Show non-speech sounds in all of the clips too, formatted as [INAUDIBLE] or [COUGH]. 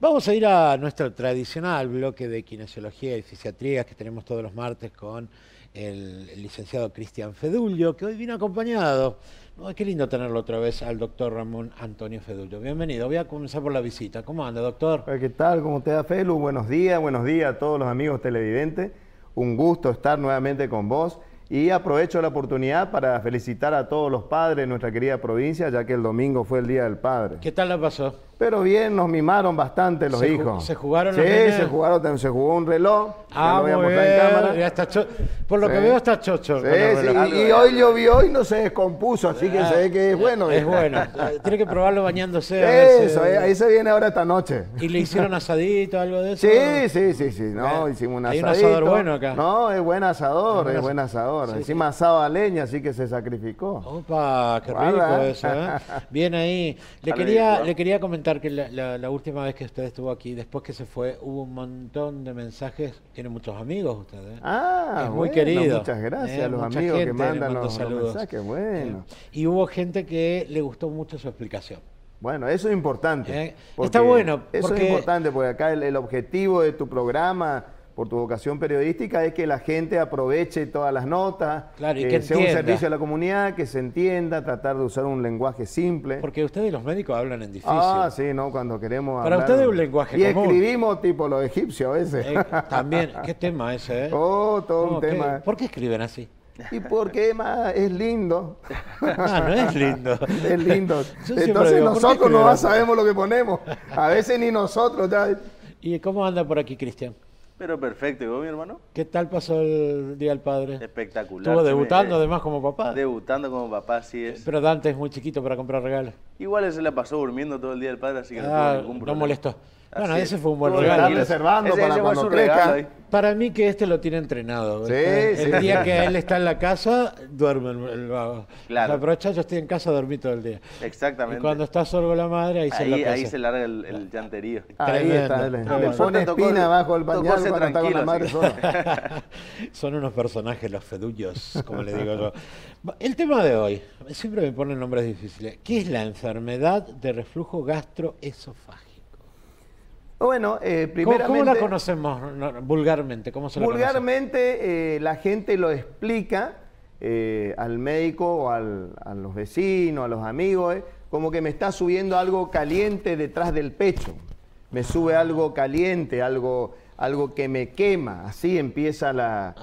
Vamos a ir a nuestro tradicional bloque de kinesiología y fisiatría que tenemos todos los martes con el, licenciado Cristian Fedullo, que hoy viene acompañado. qué lindo tenerlo otra vez al doctor Ramón Antonio Fedullo. Bienvenido, voy a comenzar por la visita. ¿Cómo anda, doctor? Eh, ¿Qué tal? ¿Cómo te da, Felu? Buenos días, buenos días a todos los amigos televidentes. Un gusto estar nuevamente con vos. Y aprovecho la oportunidad para felicitar a todos los padres de nuestra querida provincia, ya que el domingo fue el Día del Padre. ¿Qué tal la pasó? Pero bien, nos mimaron bastante los hijos. ¿Se jugaron Sí, se jugaron, se jugó un reloj. Ah, muy Por lo que veo está chocho. Y, hoy llovió y no se descompuso, así que ah, se ve que es bueno. Es bueno. [LAUGHS] Tiene que probarlo bañándose. Eso, eh, ahí, se viene ahora esta noche. ¿Y le hicieron asadito, algo de eso? Sí, sí, sí, sí. No, ah, hicimos un asador bueno acá. No, es buen asador, es, buen asador. Encima asado leña, así que se sacrificó. Opa, qué rico ¿eh? eso, ¿eh? [LAUGHS] Bien ahí. Le quería, le quería comentar que la, última vez que usted estuvo aquí, después que se fue, hubo un montón de mensajes. Tiene muchos amigos ustedes, ¿eh? ah, es muy querido. Muchas gracias ¿eh? a los amigos que mandan los, mensajes. Bueno. Y hubo gente que le gustó mucho su explicación. Bueno, eso es importante. ¿Eh? está bueno. Eso es importante porque acá el objetivo de tu programa por tu vocación periodística, es que la gente aproveche todas las notas, eh, que, sea un servicio a la comunidad, que se entienda, tratar de usar un lenguaje simple. Porque ustedes los médicos hablan en difícil. Ah, sí, no, cuando queremos hablar. Para ustedes ustedes un lenguaje Y escribimos tipo los egipcios a veces. Eh, también, qué tema ese, ¿eh? [LAUGHS] Oh, todo un tema. ¿Por qué escriben así? Y porque más es lindo. [LAUGHS] Ah, no es lindo. es lindo. [LAUGHS] Entonces nosotros no sabemos lo que ponemos. A veces ni nosotros. Ya. ¿Y cómo anda por aquí, Cristian? Pero perfecto, mi hermano? ¿Qué tal pasó el Día del Padre? Espectacular. Estuvo debutando, además, como papá. Debutando como papá, sí es. Pero Dante es muy chiquito para comprar regalos. Igual se la pasó durmiendo todo el Día del Padre, así que no tuvo ah, ningún problema. No molestó. Bueno, ese fue un buen regalo. reservando para cuando Para mí que este lo tiene entrenado. Sí, el día que él está en la casa, duerme el vago. Claro. aprovecha, yo estoy en casa, dormí todo el día. Exactamente. Y cuando está solo la madre, ahí, la se, ahí se larga el, el llanterío. Ahí está. le pone espina abajo el pañal cuando está con la madre [LAUGHS] Son unos personajes los fedullos, como le digo yo. El tema de hoy, siempre me ponen nombres difíciles. ¿Qué es la enfermedad de reflujo gastroesofágico? Bueno, primero. Eh, ¿Cómo, la conocemos vulgarmente? ¿Cómo se la vulgarmente eh, la gente lo explica eh, al médico o al, a los vecinos, a los amigos, como que me está subiendo algo caliente detrás del pecho. Me sube algo caliente, algo, algo que me quema. Así empieza la,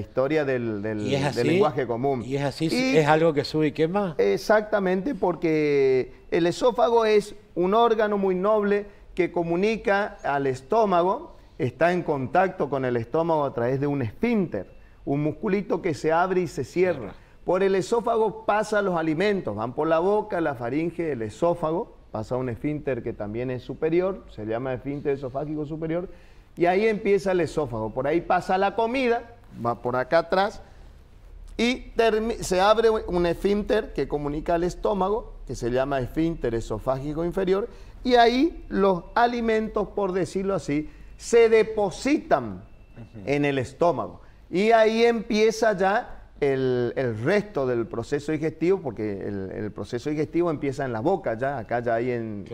historia del, del, lenguaje común. ¿Y es así? ¿Es algo que sube y quema? Exactamente, porque el esófago es un órgano muy noble que comunica al estómago, está en contacto con el estómago a través de un esfínter, un musculito que se abre y se cierra. Por el esófago pasan los alimentos, van por la boca, la faringe, el esófago, pasa un esfínter que también es superior, se llama esfínter esofágico superior, y ahí empieza el esófago. Por ahí pasa la comida, va por acá atrás, y se abre un esfínter que comunica al estómago, que se llama esfínter esofágico inferior, y ahí los alimentos, por decirlo así, se depositan en el estómago. Y ahí empieza ya el, resto del proceso digestivo, porque el, proceso digestivo empieza en la boca ya, acá ya hay en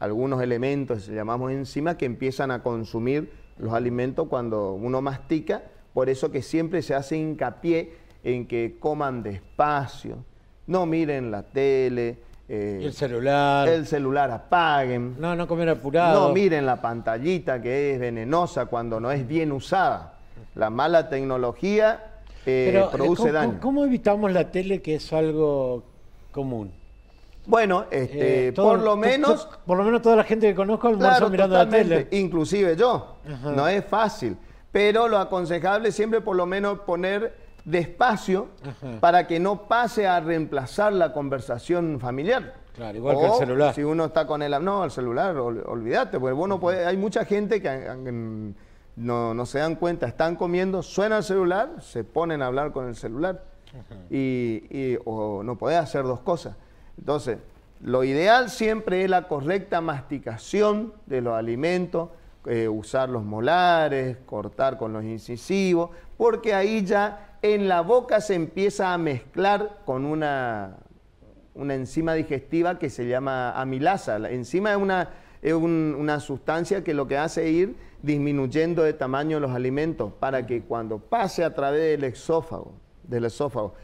algunos elementos, llamamos enzimas, que empiezan a consumir los alimentos cuando uno mastica, por eso que siempre se hace hincapié en que coman despacio, no miren la tele, eh, el celular. El celular apaguen. No, no comer apurado. No miren la pantallita que es venenosa cuando no es bien usada. La mala tecnología eh, eh, produce daño. ¿Cómo evitamos la tele que es algo común? Bueno, este, por lo menos... por lo menos toda la gente que conozco almorzó mirando la tele. Inclusive yo. No es fácil. Pero lo aconsejable siempre por lo menos poner despacio para que no pase a reemplazar la conversación familiar. Claro, igual que el celular. Si uno está con el... No, el celular, olvídate, porque bueno pues hay mucha gente que no, se dan cuenta, están comiendo, suena el celular, se ponen a hablar con el celular y, o no podés hacer dos cosas. Entonces, lo ideal siempre es la correcta masticación de los alimentos, eh, usar los molares, cortar con los incisivos, porque ahí ya en la boca se empieza a mezclar con una, una enzima digestiva que se llama amilasa. La enzima es una, una sustancia que lo que hace es ir disminuyendo de tamaño los alimentos para que cuando pase a través del esófago, del esófago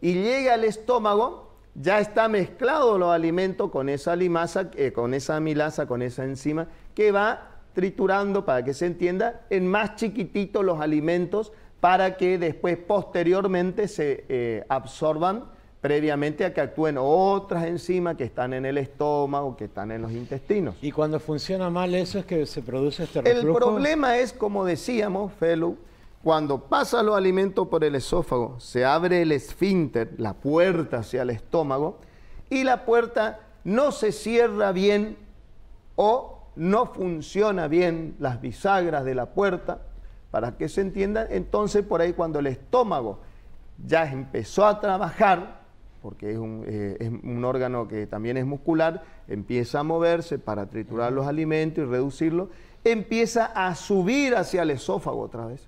y llegue al estómago, ya está mezclado los alimentos con esa limasa, eh, con esa amilasa, con esa enzima que va triturando, para que se entienda, en más chiquititos los alimentos para que después posteriormente se eh, absorban previamente a que actúen otras enzimas que están en el estómago, que están en los intestinos. ¿Y cuando funciona mal eso es que se produce este El problema es, como decíamos, Felu, cuando pasa los alimentos por el esófago, se abre el esfínter, la puerta hacia el estómago, y la puerta no se cierra bien o no funciona bien las bisagras de la puerta, para que se entiendan, entonces por ahí cuando el estómago ya empezó a trabajar, porque eh, es un, órgano que también es muscular, empieza a moverse para triturar los alimentos y reducirlos, empieza a subir hacia el esófago otra vez.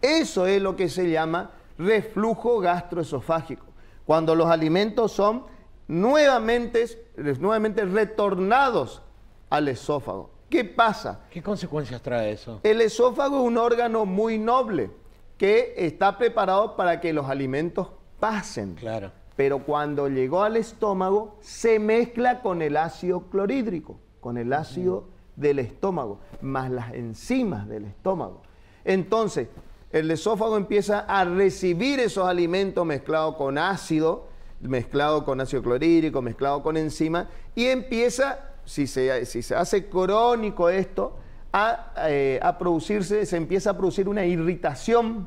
Eso es lo que se llama reflujo gastroesofágico, cuando los alimentos son nuevamente, nuevamente retornados al esófago. ¿Qué pasa? ¿Qué consecuencias trae eso? El esófago es un órgano muy noble que está preparado para que los alimentos pasen. Claro. Pero cuando llegó al estómago, se mezcla con el ácido clorhídrico, con el ácido del estómago, más las enzimas del estómago. Entonces, el esófago empieza a recibir esos alimentos mezclados con ácido, mezclado con ácido clorhídrico, mezclado con enzimas, y empieza si se, si se hace crónico esto, eh, a, producirse, se empieza a producir una irritación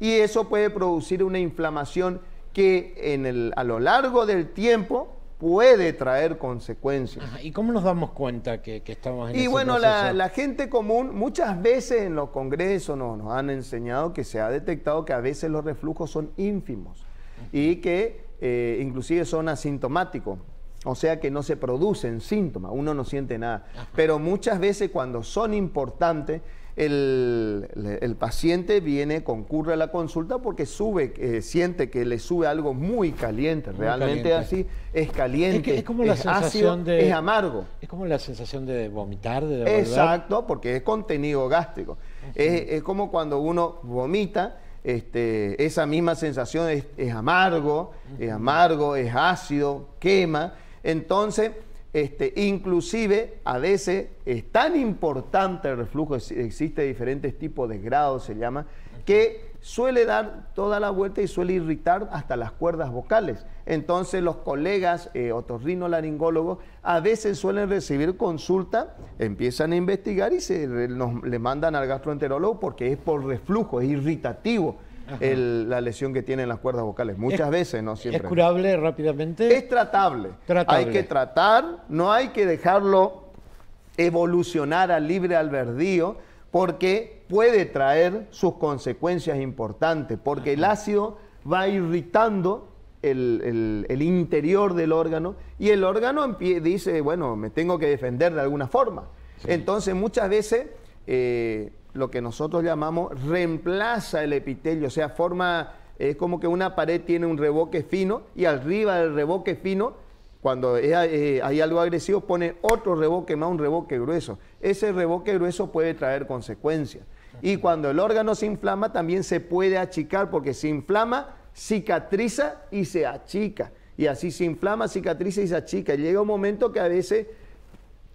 y eso puede producir una inflamación que en a lo largo del tiempo puede traer consecuencias. ¿Y cómo nos damos cuenta que, estamos en Y bueno, la, gente común, muchas veces en los congresos nos han enseñado que se ha detectado que a veces los reflujos son ínfimos y que eh, inclusive son asintomáticos. O sea que no se producen síntomas, uno no siente nada. Pero muchas veces cuando son importantes, el, paciente viene, concurre a la consulta porque sube, eh, siente que le sube algo muy caliente, realmente así, es caliente, es, como la sensación de, es amargo. Es como la sensación de vomitar, de Exacto, porque es contenido gástrico. Es, como cuando uno vomita, este, esa misma sensación es, amargo, es amargo, es ácido, quema entonces, este, inclusive a veces es tan importante el reflujo, existe diferentes tipos de grados, se llama, que suele dar toda la vuelta y suele irritar hasta las cuerdas vocales. Entonces los colegas eh, laringólogos, a veces suelen recibir consulta, empiezan a investigar y se, le mandan al gastroenterólogo porque es por reflujo, es irritativo la lesión que tienen las cuerdas vocales. Muchas veces, ¿no? Siempre. ¿Es curable rápidamente? Es tratable. Hay que tratar, no hay que dejarlo evolucionar al libre albedrío porque puede traer sus consecuencias importantes, porque el ácido va irritando el, interior del órgano y el órgano dice, bueno, me tengo que defender de alguna forma. Entonces muchas veces eh, lo que nosotros llamamos, reemplaza el epitelio, o sea, forma, es como que una pared tiene un reboque fino y arriba del reboque fino, cuando eh, hay algo agresivo, pone otro reboque más, un reboque grueso. Ese reboque grueso puede traer consecuencias. Y cuando el órgano se inflama, también se puede achicar, porque se inflama, cicatriza y se achica. Y así se inflama, cicatriza y se achica. Y llega un momento que a veces,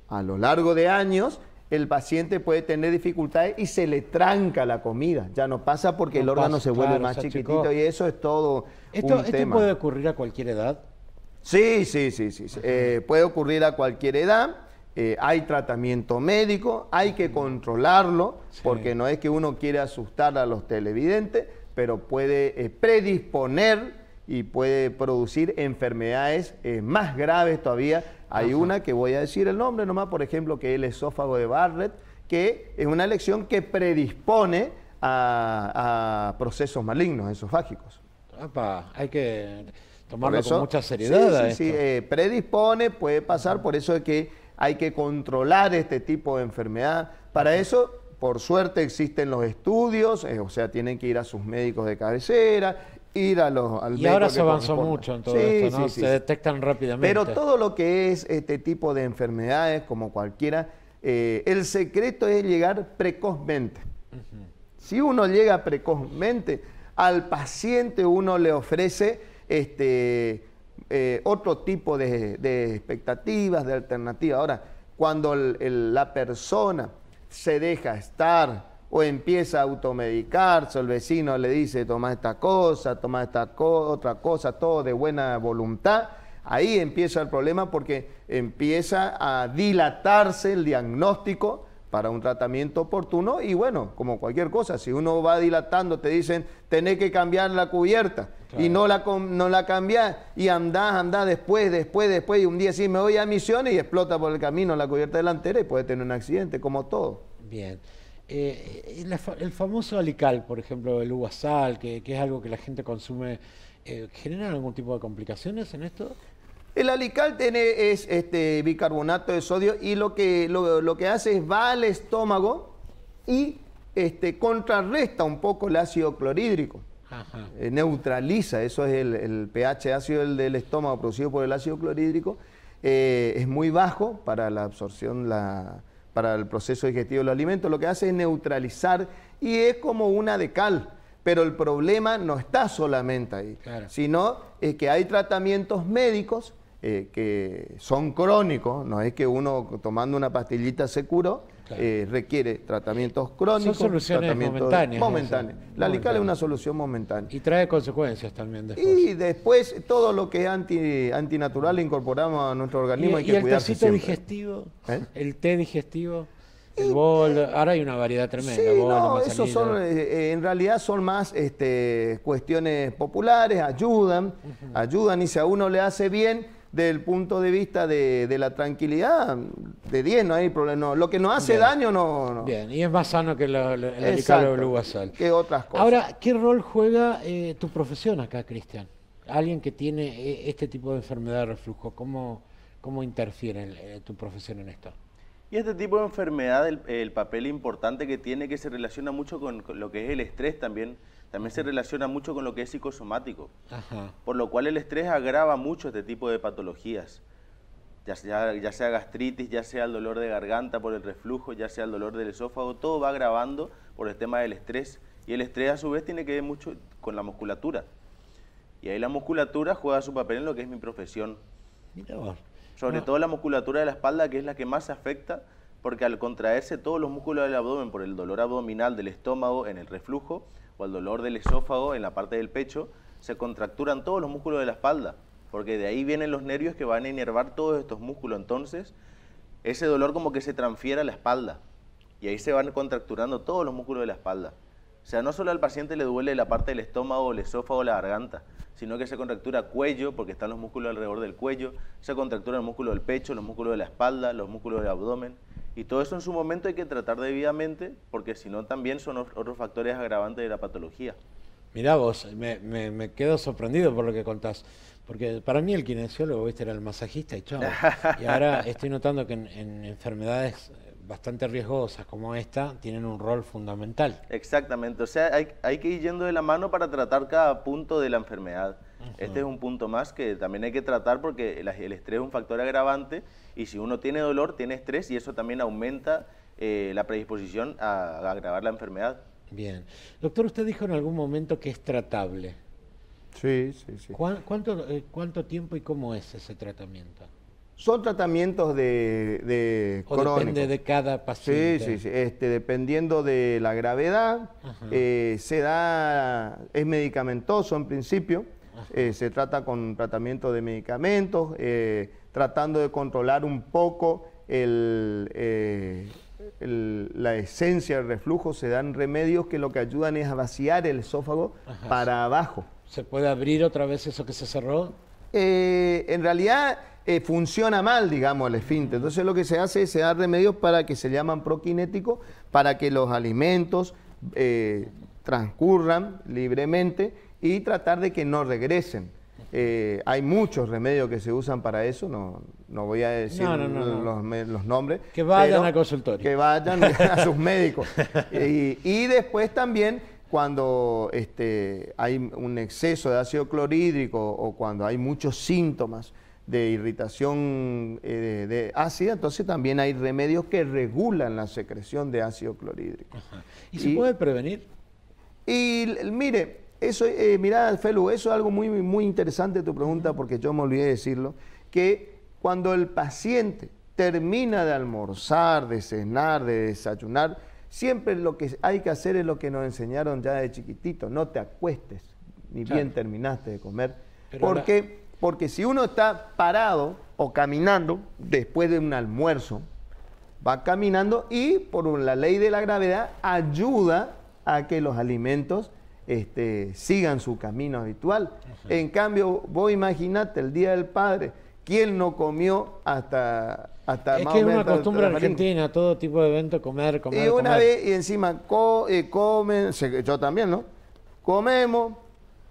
a lo largo de años, el paciente puede tener dificultades y se le tranca la comida. Ya no pasa porque el órgano se vuelve más chiquitito y eso es todo. Esto, esto puede ocurrir a cualquier edad. Sí, sí, sí, sí. Eh, puede ocurrir a cualquier edad. Eh, hay tratamiento médico, hay que controlarlo, porque no es que uno quiera asustar a los televidentes, pero puede eh, predisponer y puede producir enfermedades eh, más graves todavía. Hay una que voy a decir el nombre nomás, por ejemplo, que es el esófago de Barrett, que es una elección que predispone a, procesos malignos esofágicos. hay que tomarlo con mucha seriedad. Sí, sí, sí eh, predispone, puede pasar, por eso es que hay que controlar este tipo de enfermedad. Para eso por suerte existen los estudios, eh, o sea, tienen que ir a sus médicos de cabecera, a los, Y ahora se avanzó mucho en todo esto, ¿no? se detectan rápidamente. Pero todo lo que es este tipo de enfermedades, como cualquiera, eh, el secreto es llegar precozmente. Si uno llega precozmente, al paciente uno le ofrece este, eh, otro tipo de, expectativas, de alternativas. Ahora, cuando la persona se deja estar, o empieza a automedicarse, el vecino le dice, toma esta cosa, toma esta otra cosa, todo de buena voluntad, ahí empieza el problema porque empieza a dilatarse el diagnóstico para un tratamiento oportuno y bueno, como cualquier cosa, si uno va dilatando, te dicen, tenés que cambiar la cubierta y no la, no la cambiás y andás, andás después, después, después y un día sí me voy a misiones y explota por el camino la cubierta delantera y puede tener un accidente, como todo. Bien. Eh, eh, el famoso alical, por ejemplo, el uvasal, que, es algo que la gente consume, eh, ¿generan algún tipo de complicaciones en esto? El alical tiene, es este, bicarbonato de sodio y lo que, lo, que hace es va al estómago y este, contrarresta un poco el ácido clorhídrico. neutraliza, eso es el, el pH ácido del, estómago producido por el ácido clorhídrico. es muy bajo para la absorción, la, para el proceso digestivo de los alimentos, lo que hace es neutralizar y es como una de cal. Pero el problema no está solamente ahí, sino es que hay tratamientos médicos eh, que son crónicos, no es que uno tomando una pastillita se curó, eh, requiere tratamientos crónicos. Son soluciones momentáneas. Momentáneas. La alical es una solución momentánea. Y trae consecuencias también después. Y después todo lo que es anti, antinatural incorporamos a nuestro organismo. Y, hay que y el tecito digestivo, ¿Eh? el té digestivo. El bol, ahora hay una variedad tremenda. Sí, no, eso son, eh, en realidad son más este, cuestiones populares, ayudan, ayudan y si a uno le hace bien, del punto de vista de, la tranquilidad, de 10 no hay problema. Lo que no hace daño no, Bien, y es más sano que el Exacto, Que otras cosas. Ahora, ¿qué rol juega eh, tu profesión acá, Cristian? Alguien que tiene eh, este tipo de enfermedad de reflujo, ¿cómo, cómo interfiere eh, tu profesión en esto? Y este tipo de enfermedad, el, papel importante que tiene, que se relaciona mucho con, lo que es el estrés también, también se relaciona mucho con lo que es psicosomático. Por lo cual el estrés agrava mucho este tipo de patologías. Ya sea, gastritis, ya sea el dolor de garganta por el reflujo, ya sea el dolor del esófago, todo va agravando por el tema del estrés. Y el estrés a su vez tiene que ver mucho con la musculatura. Y ahí la musculatura juega su papel en lo que es mi profesión sobre todo la musculatura de la espalda, que es la que más se afecta, porque al contraerse todos los músculos del abdomen por el dolor abdominal del estómago en el reflujo o el dolor del esófago en la parte del pecho, se contracturan todos los músculos de la espalda, porque de ahí vienen los nervios que van a inervar todos estos músculos. Entonces, ese dolor como que se transfiere a la espalda y ahí se van contracturando todos los músculos de la espalda. O sea, no solo al paciente le duele la parte del estómago, el esófago, la garganta, sino que se contractura cuello, porque están los músculos alrededor del cuello, se contractura el músculo del pecho, los músculos de la espalda, los músculos del abdomen. Y todo eso en su momento hay que tratar debidamente, porque si no también son otros factores agravantes de la patología. Mirá vos, me, quedo sorprendido por lo que contás. Porque para mí el kinesiólogo, viste, era el masajista y chao. [LAUGHS] Y ahora estoy notando que en enfermedades eh, bastante riesgosas como esta tienen un rol fundamental. Exactamente, o sea, hay, hay que ir yendo de la mano para tratar cada punto de la enfermedad. Este es un punto más que también hay que tratar porque el, estrés es un factor agravante y si uno tiene dolor, tiene estrés y eso también aumenta eh, la predisposición a, agravar la enfermedad. Bien. Doctor, usted dijo en algún momento que es tratable. Sí, sí, sí. ¿Cuánto, eh, ¿Cuánto tiempo y cómo es ese tratamiento? Son tratamientos de, de depende de cada paciente. Sí, sí, sí. Este, dependiendo de la gravedad, eh, se da, es medicamentoso en principio, eh, se trata con tratamiento de medicamentos, eh, tratando de controlar un poco el, la esencia del reflujo, se dan remedios que lo que ayudan es a vaciar el esófago para abajo. ¿Se puede abrir otra vez eso que se cerró? en realidad eh, funciona mal, digamos, el esfínter. Entonces lo que se hace es dar remedios para que se llaman prokinéticos, para que los alimentos eh, transcurran libremente y tratar de que no regresen. Eh, hay muchos remedios que se usan para eso, no, voy a decir los, nombres. Que vayan a consultorio. Que vayan [LAUGHS] a sus médicos. Y, después también cuando este, hay un exceso de ácido clorhídrico o cuando hay muchos síntomas de irritación eh, de, ácida, entonces también hay remedios que regulan la secreción de ácido clorhídrico. ¿Y, se puede prevenir? Y mire, eso, eh, mira, Felu, eso es algo muy, muy interesante tu pregunta, porque yo me olvidé de decirlo, que cuando el paciente termina de almorzar, de cenar, de desayunar, siempre lo que hay que hacer es lo que nos enseñaron ya de chiquitito, no te acuestes, ni bien terminaste de comer, porque... Porque si uno está parado o caminando después de un almuerzo, va caminando y por la ley de la gravedad ayuda a que los alimentos este, sigan su camino habitual. En cambio, vos imaginate el Día del Padre, ¿quién no comió hasta... hasta es que es una costumbre argentina, todo tipo de evento, comer, comer. Y una vez, y encima eh, comen, yo también, ¿no? Comemos,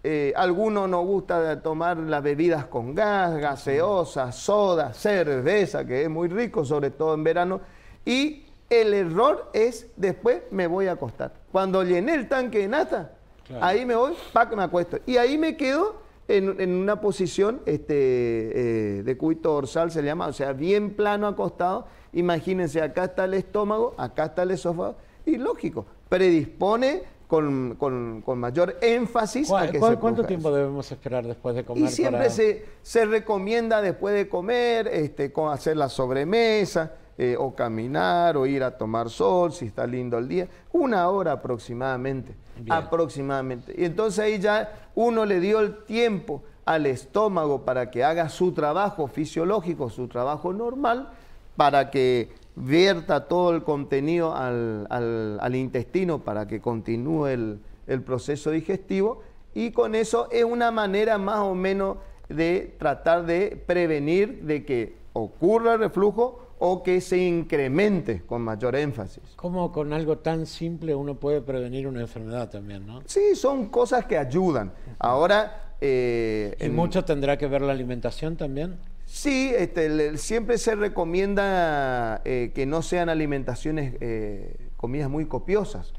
eh, alguno no nos gusta tomar las bebidas con gas, gaseosa, soda, cerveza, que es muy rico, sobre todo en verano. Y el error es después me voy a acostar. Cuando llené el tanque de nata, ahí me voy, que me acuesto. Y ahí me quedo en, una posición este, eh, de cuito dorsal, se llama, o sea, bien plano acostado. Imagínense, acá está el estómago, acá está el esófago. Y lógico, predispone con, mayor énfasis. que ¿Cuánto tiempo debemos esperar después de comer? Y siempre se, recomienda después de comer este, con hacer la sobremesa. Eh, o caminar o ir a tomar sol si está lindo el día, una hora aproximadamente, aproximadamente. Y entonces ahí ya uno le dio el tiempo al estómago para que haga su trabajo fisiológico, su trabajo normal, para que vierta todo el contenido al, al, intestino para que continúe el, proceso digestivo y con eso es una manera más o menos de tratar de prevenir de que ocurra el reflujo o que se incremente con mayor énfasis. Como con algo tan simple uno puede prevenir una enfermedad también, ¿no? Sí, son cosas que ayudan. Ahora... Eh, en... mucho tendrá que ver la alimentación también? Sí, este, siempre se recomienda eh, que no sean alimentaciones, eh, comidas muy copiosas.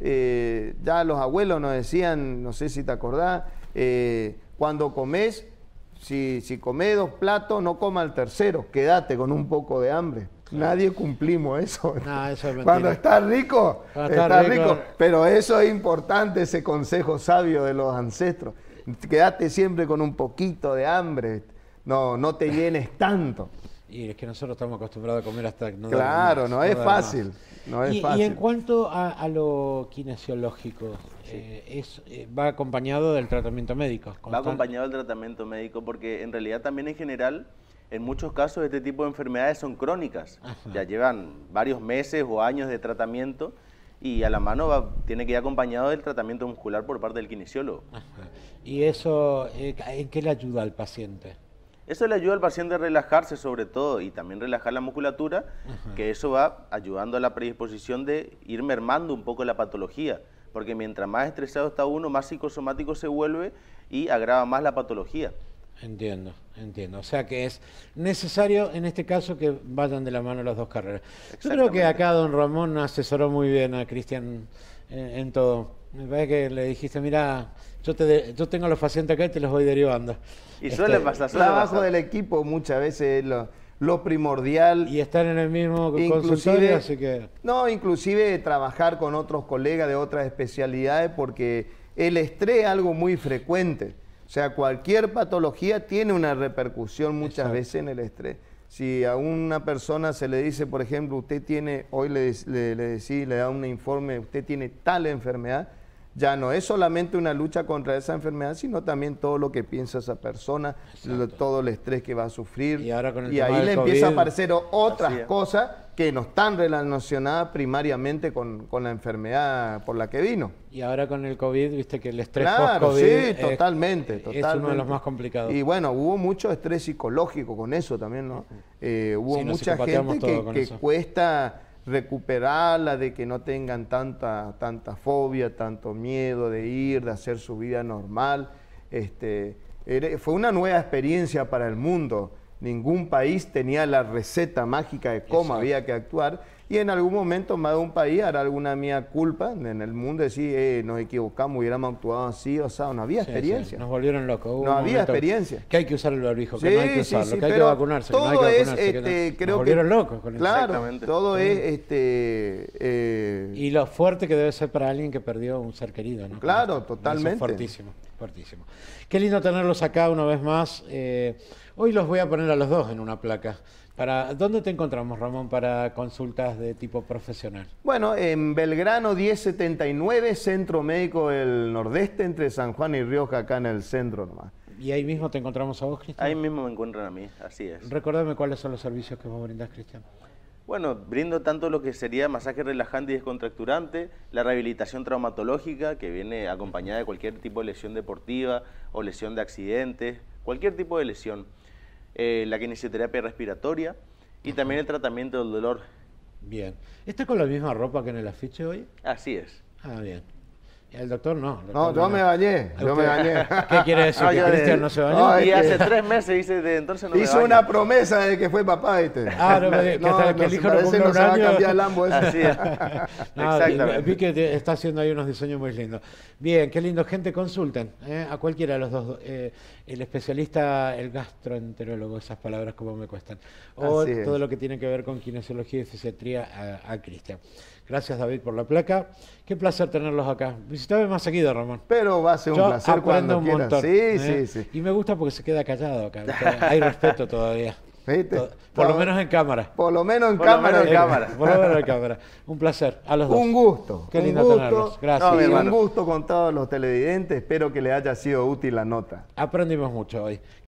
Eh, ya los abuelos nos decían, no sé si te acordás, cuando comes, si, si comes dos platos, no coma el tercero, quédate con un poco de hambre. Nadie cumplimos eso. Cuando estás rico, estás rico. rico. Pero eso es importante, ese consejo sabio de los ancestros. Quédate siempre con un poquito de hambre. Este no, no te llenes tanto. Y es que nosotros estamos acostumbrados a comer hasta no Claro, no, es fácil, no es y, fácil. y, en cuanto a, lo kinesiológico, eh, eh, va acompañado del tratamiento médico. Va acompañado del tratamiento médico porque en realidad también en general, en muchos casos este tipo de enfermedades son crónicas. Ya llevan varios meses o años de tratamiento y a la mano tiene que ir acompañado del tratamiento muscular por parte del kinesiólogo. ¿Y eso eh, en qué le ayuda al paciente? Eso le ayuda al paciente a relajarse sobre todo y también relajar la musculatura, que eso va ayudando a la predisposición de ir mermando un poco la patología, porque mientras más estresado está uno, más psicosomático se vuelve y agrava más la patología. Entiendo, entiendo. O sea que es necesario en este caso que vayan de la mano las dos carreras. Yo creo que acá don Ramón asesoró muy bien a Cristian en, todo. Me parece que le dijiste, mira, yo, te yo tengo los pacientes acá y te los voy derivando. Y suele este, pasar. El trabajo del equipo muchas veces es lo, primordial. Y estar en el mismo consultorio, que... No, inclusive trabajar con otros colegas de otras especialidades porque el estrés es algo muy frecuente. O sea, cualquier patología tiene una repercusión muchas veces en el estrés. Si a una persona se le dice, por ejemplo, usted tiene, hoy le, le, le da un informe, usted tiene tal enfermedad, ya no es solamente una lucha contra esa enfermedad, sino también todo lo que piensa esa persona, todo el estrés que va a sufrir. Y, ahora ahí le empieza a aparecer otras cosas que no están relacionadas primariamente con, la enfermedad por la que vino. Y ahora con el COVID, viste que el estrés claro, post-COVID sí, totalmente, totalmente, uno de los más complicados. Y bueno, hubo mucho estrés psicológico con eso también, ¿no? Eh, hubo mucha gente que, que cuesta recuperarla, de que no tengan tanta, tanta fobia, tanto miedo de ir, de hacer su vida normal. Este, fue una nueva experiencia para el mundo. Ningún país tenía la receta mágica de cómo había que actuar. Y en algún momento más de un país hará alguna mía culpa en el mundo decir, eh, nos equivocamos, hubiéramos actuado así, o sea, no había experiencia. Nos volvieron locos. no había experiencia. Que hay que usar el barbijo, que no hay que usarlo, que hay que vacunarse. hay que es, este, creo que, locos con Claro, todo es... este eh, Y lo fuerte que debe ser para alguien que perdió un ser querido, Claro, totalmente. es fuertísimo, fuertísimo. Qué lindo tenerlos acá una vez más. Eh, Hoy los voy a poner a los dos en una placa. Para, ¿Dónde te encontramos, Ramón, para consultas de tipo profesional? Bueno, en Belgrano 1079, Centro Médico del Nordeste, entre San Juan y Rioja, acá en el centro nomás. ¿Y ahí mismo te encontramos a vos, Cristian? Ahí mismo me encuentran a mí, así es. Recuérdame cuáles son los servicios que vos brindás, Cristian. Bueno, brindo tanto lo que sería masaje relajante y descontracturante, la rehabilitación traumatológica, que viene acompañada de cualquier tipo de lesión deportiva o lesión de accidentes, cualquier tipo de lesión. Eh, la kinesioterapia respiratoria y también el tratamiento del dolor. Bien. ¿Está con la misma ropa que en el afiche hoy? Así es. Ah, bien. El doctor no. no, yo me bañé. Yo me bañé. [LAUGHS] ¿Qué quiere decir? [LAUGHS] ¿Que Cristian no se bañó? No, y hace tres meses dice, de entonces no Hizo una promesa de que fue papá, este. Ah, no, me, que no, el hijo no un va a cambiar el ambo [LAUGHS] Así Exactamente. Vi, que está haciendo ahí unos diseños muy lindos. Bien, qué lindo. Gente, consulten ¿eh? a cualquiera de los dos. Eh, el especialista, el gastroenterólogo, esas palabras como me cuestan. O todo lo que tiene que ver con kinesiología y fisiatría a Cristian. Gracias, David, por la placa. Qué placer tenerlos acá. Visítame más seguido, Ramón. Pero va a ser un placer cuando un quieras. Montón, sí, ¿eh? sí, sí. Y me gusta porque se queda callado acá. [LAUGHS] Hay respeto todavía. ¿Viste? Por lo menos en cámara. Por lo menos en cámara. en cámara. [LAUGHS] Por lo menos en cámara. Un placer. A los dos. Un gusto. Qué lindo tenerlos. Gracias. un gusto con todos los televidentes. Espero que les haya sido útil la nota. Aprendimos mucho hoy.